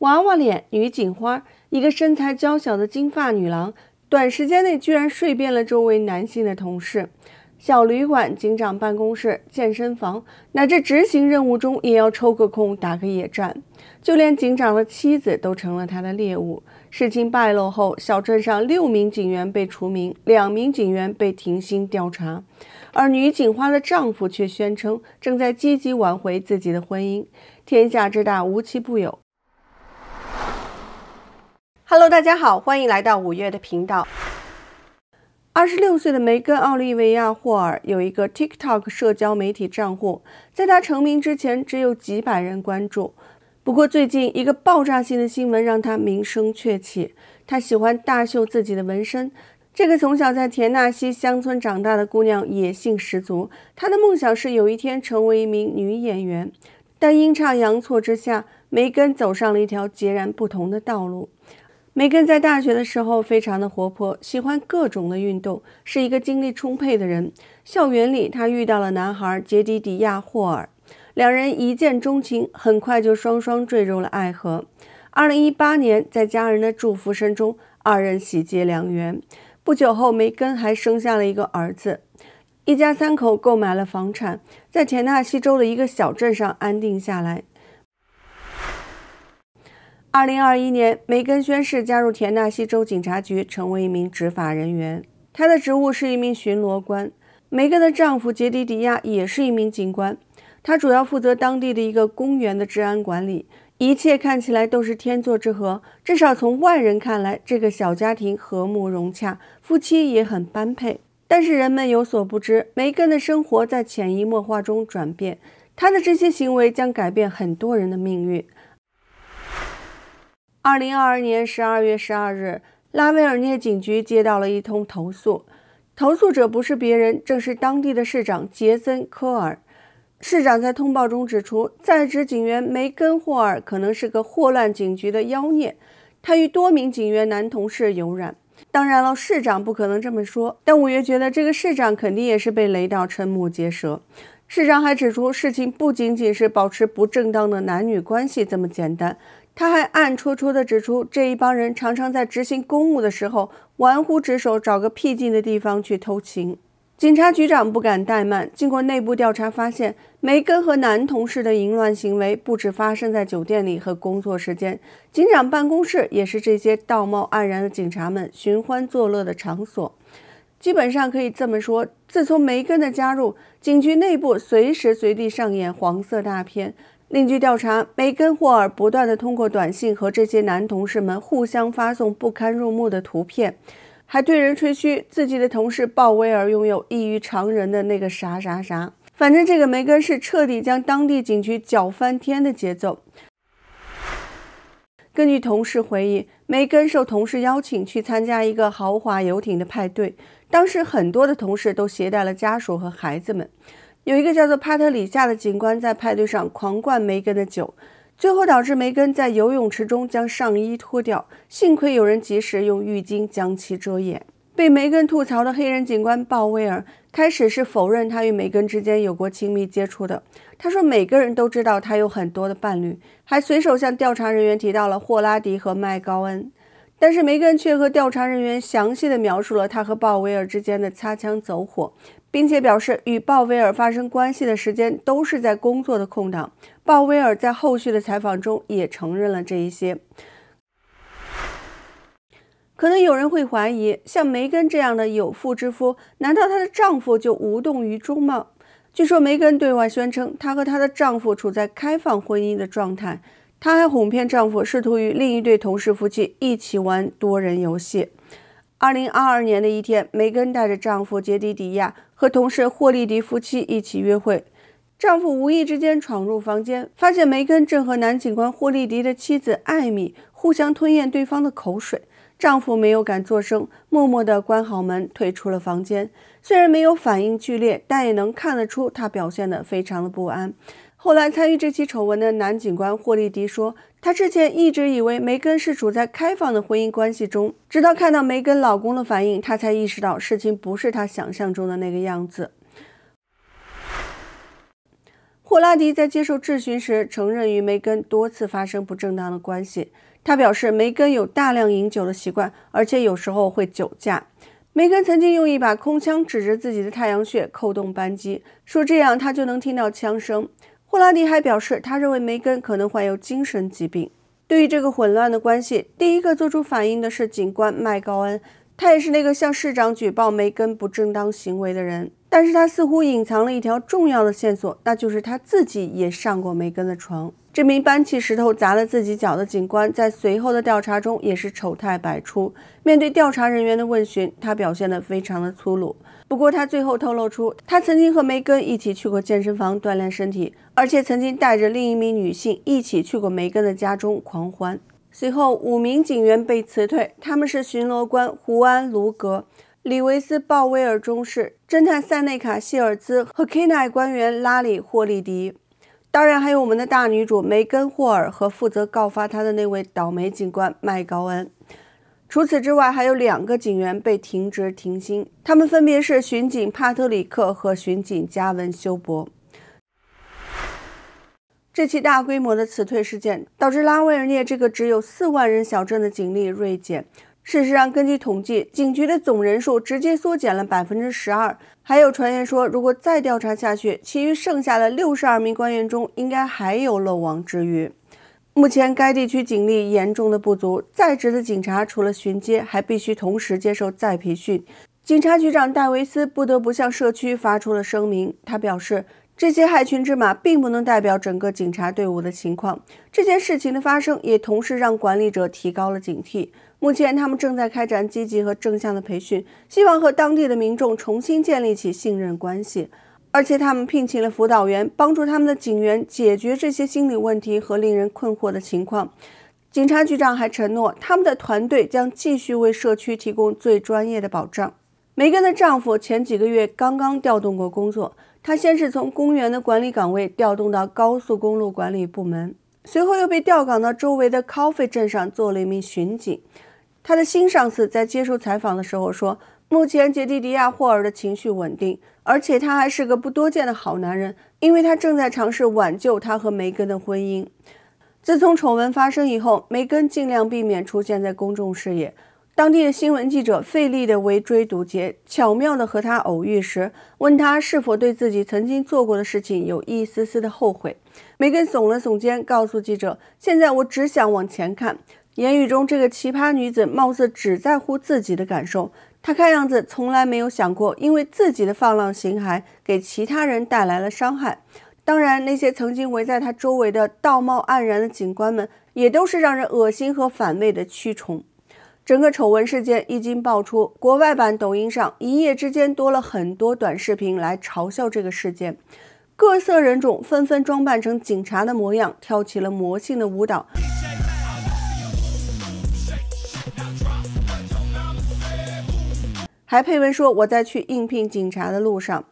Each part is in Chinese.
娃娃脸女警花，一个身材娇小的金发女郎，短时间内居然睡遍了周围男性的同事，小旅馆、警长办公室、健身房，乃至执行任务中也要抽个空打个野战，就连警长的妻子都成了他的猎物。事情败露后，小镇上六名警员被除名，两名警员被停薪调查，而女警花的丈夫却宣称正在积极挽回自己的婚姻。天下之大，无奇不有。Hello，大家好，欢迎来到五月的频道。二十六岁的梅根·奥利维亚·霍尔有一个 TikTok 社交媒体账户，在她成名之前只有几百人关注。不过，最近一个爆炸性的新闻让她名声鹊起。她喜欢大秀自己的纹身。这个从小在田纳西乡村长大的姑娘野性十足。她的梦想是有一天成为一名女演员，但阴差阳错之下，梅根走上了一条截然不同的道路。梅根在大学的时候非常的活泼，喜欢各种的运动，是一个精力充沛的人。校园里，她遇到了男孩杰迪迪亚霍尔，两人一见钟情，很快就双双坠入了爱河。二零一八年，在家人的祝福声中，二人喜结良缘。不久后，梅根还生下了一个儿子，一家三口购买了房产，在田纳西州的一个小镇上安定下来。二零二一年，梅根宣誓加入田纳西州警察局，成为一名执法人员。她的职务是一名巡逻官。梅根的丈夫杰迪迪亚也是一名警官，他主要负责当地的一个公园的治安管理。一切看起来都是天作之合，至少从外人看来，这个小家庭和睦融洽，夫妻也很般配。但是人们有所不知，梅根的生活在潜移默化中转变，她的这些行为将改变很多人的命运。二零二二年十二月十二日，拉威尔涅警局接到了一通投诉，投诉者不是别人，正是当地的市长杰森科尔。市长在通报中指出，在职警员梅根霍尔可能是个祸乱警局的妖孽，他与多名警员男同事有染。当然了，市长不可能这么说，但五也觉得这个市长肯定也是被雷到，瞠目结舌。市长还指出，事情不仅仅是保持不正当的男女关系这么简单。他还暗戳戳地指出，这一帮人常常在执行公务的时候玩忽职守，找个僻静的地方去偷情。警察局长不敢怠慢，经过内部调查发现，梅根和男同事的淫乱行为不止发生在酒店里和工作时间，警长办公室也是这些道貌岸然的警察们寻欢作乐的场所。基本上可以这么说，自从梅根的加入，警局内部随时随地上演黄色大片。另据调查，梅根·霍尔不断地通过短信和这些男同事们互相发送不堪入目的图片，还对人吹嘘自己的同事鲍威尔拥有异于常人的那个啥啥啥。反正这个梅根是彻底将当地警局搅翻天的节奏。根据同事回忆，梅根受同事邀请去参加一个豪华游艇的派对，当时很多的同事都携带了家属和孩子们。有一个叫做帕特里夏的警官在派对上狂灌梅根的酒，最后导致梅根在游泳池中将上衣脱掉，幸亏有人及时用浴巾将其遮掩。被梅根吐槽的黑人警官鲍威尔开始是否认他与梅根之间有过亲密接触的，他说每个人都知道他有很多的伴侣，还随手向调查人员提到了霍拉迪和麦高恩。但是梅根却和调查人员详细的描述了他和鲍威尔之间的擦枪走火。并且表示与鲍威尔发生关系的时间都是在工作的空档。鲍威尔在后续的采访中也承认了这一些。可能有人会怀疑，像梅根这样的有妇之夫，难道她的丈夫就无动于衷吗？据说梅根对外宣称，她和她的丈夫处在开放婚姻的状态。她还哄骗丈夫，试图与另一对同事夫妻一起玩多人游戏。二零二二年的一天，梅根带着丈夫杰迪迪亚和同事霍利迪夫妻一起约会，丈夫无意之间闯入房间，发现梅根正和男警官霍利迪的妻子艾米互相吞咽对方的口水，丈夫没有敢作声，默默地关好门，退出了房间。虽然没有反应剧烈，但也能看得出他表现得非常的不安。后来参与这起丑闻的男警官霍利迪说：“他之前一直以为梅根是处在开放的婚姻关系中，直到看到梅根老公的反应，他才意识到事情不是他想象中的那个样子。”霍拉迪在接受质询时承认与梅根多次发生不正当的关系。他表示，梅根有大量饮酒的习惯，而且有时候会酒驾。梅根曾经用一把空枪指着自己的太阳穴扣动扳机，说这样他就能听到枪声。霍拉迪还表示，他认为梅根可能患有精神疾病。对于这个混乱的关系，第一个做出反应的是警官麦高恩，他也是那个向市长举报梅根不正当行为的人。但是他似乎隐藏了一条重要的线索，那就是他自己也上过梅根的床。这名搬起石头砸了自己脚的警官，在随后的调查中也是丑态百出。面对调查人员的问询，他表现得非常的粗鲁。不过他最后透露出，他曾经和梅根一起去过健身房锻炼身体，而且曾经带着另一名女性一起去过梅根的家中狂欢。随后五名警员被辞退，他们是巡逻官胡安·卢格。里维斯·鲍威尔中士、侦探塞内卡·谢尔兹和 K-9 官员拉里·霍利迪，当然还有我们的大女主梅根·霍尔和负责告发她的那位倒霉警官麦高恩。除此之外，还有两个警员被停职停薪，他们分别是巡警帕特里克和巡警加文·休伯。这起大规模的辞退事件导致拉维尔涅这个只有四万人小镇的警力锐减。事实上，根据统计，警局的总人数直接缩减了百分之十二。还有传言说，如果再调查下去，其余剩下的六十二名官员中，应该还有漏网之鱼。目前，该地区警力严重的不足，在职的警察除了巡街，还必须同时接受再培训。警察局长戴维斯不得不向社区发出了声明，他表示。这些害群之马并不能代表整个警察队伍的情况。这件事情的发生也同时让管理者提高了警惕。目前，他们正在开展积极和正向的培训，希望和当地的民众重新建立起信任关系。而且，他们聘请了辅导员，帮助他们的警员解决这些心理问题和令人困惑的情况。警察局长还承诺，他们的团队将继续为社区提供最专业的保障。梅根的丈夫前几个月刚刚调动过工作。他先是从公园的管理岗位调动到高速公路管理部门，随后又被调岗到周围的 Coffee 镇上做了一名巡警。他的新上司在接受采访的时候说：“目前杰迪迪亚霍尔的情绪稳定，而且他还是个不多见的好男人，因为他正在尝试挽救他和梅根的婚姻。自从丑闻发生以后，梅根尽量避免出现在公众视野。”当地的新闻记者费力地围追堵截，巧妙地和他偶遇时，问他是否对自己曾经做过的事情有一丝丝的后悔。梅根耸了耸肩，告诉记者：“现在我只想往前看。”言语中，这个奇葩女子貌似只在乎自己的感受。她看样子从来没有想过，因为自己的放浪形骸给其他人带来了伤害。当然，那些曾经围在她周围的道貌岸然的警官们，也都是让人恶心和反胃的蛆虫。整个丑闻事件一经爆出，国外版抖音上一夜之间多了很多短视频来嘲笑这个事件，各色人种纷纷装扮成警察的模样，跳起了魔性的舞蹈，还配文说：“我在去应聘警察的路上。”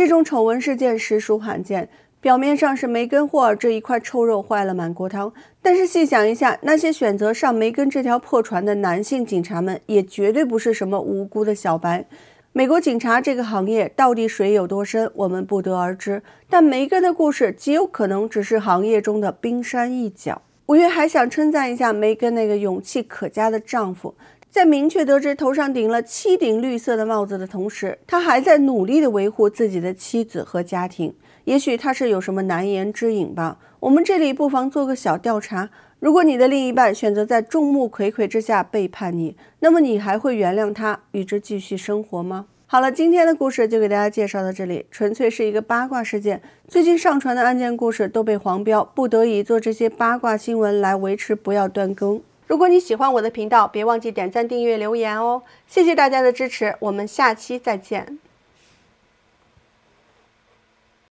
这种丑闻事件实属罕见，表面上是梅根·霍尔这一块臭肉坏了满锅汤，但是细想一下，那些选择上梅根这条破船的男性警察们，也绝对不是什么无辜的小白。美国警察这个行业到底水有多深，我们不得而知。但梅根的故事极有可能只是行业中的冰山一角。五月还想称赞一下梅根那个勇气可嘉的丈夫。在明确得知头上顶了七顶绿色的帽子的同时，他还在努力的维护自己的妻子和家庭。也许他是有什么难言之隐吧。我们这里不妨做个小调查：如果你的另一半选择在众目睽睽之下背叛你，那么你还会原谅他，与之继续生活吗？好了，今天的故事就给大家介绍到这里，纯粹是一个八卦事件。最近上传的案件故事都被黄标，不得已做这些八卦新闻来维持，不要断更。如果你喜欢我的频道，别忘记点赞、订阅、留言哦！谢谢大家的支持，我们下期再见。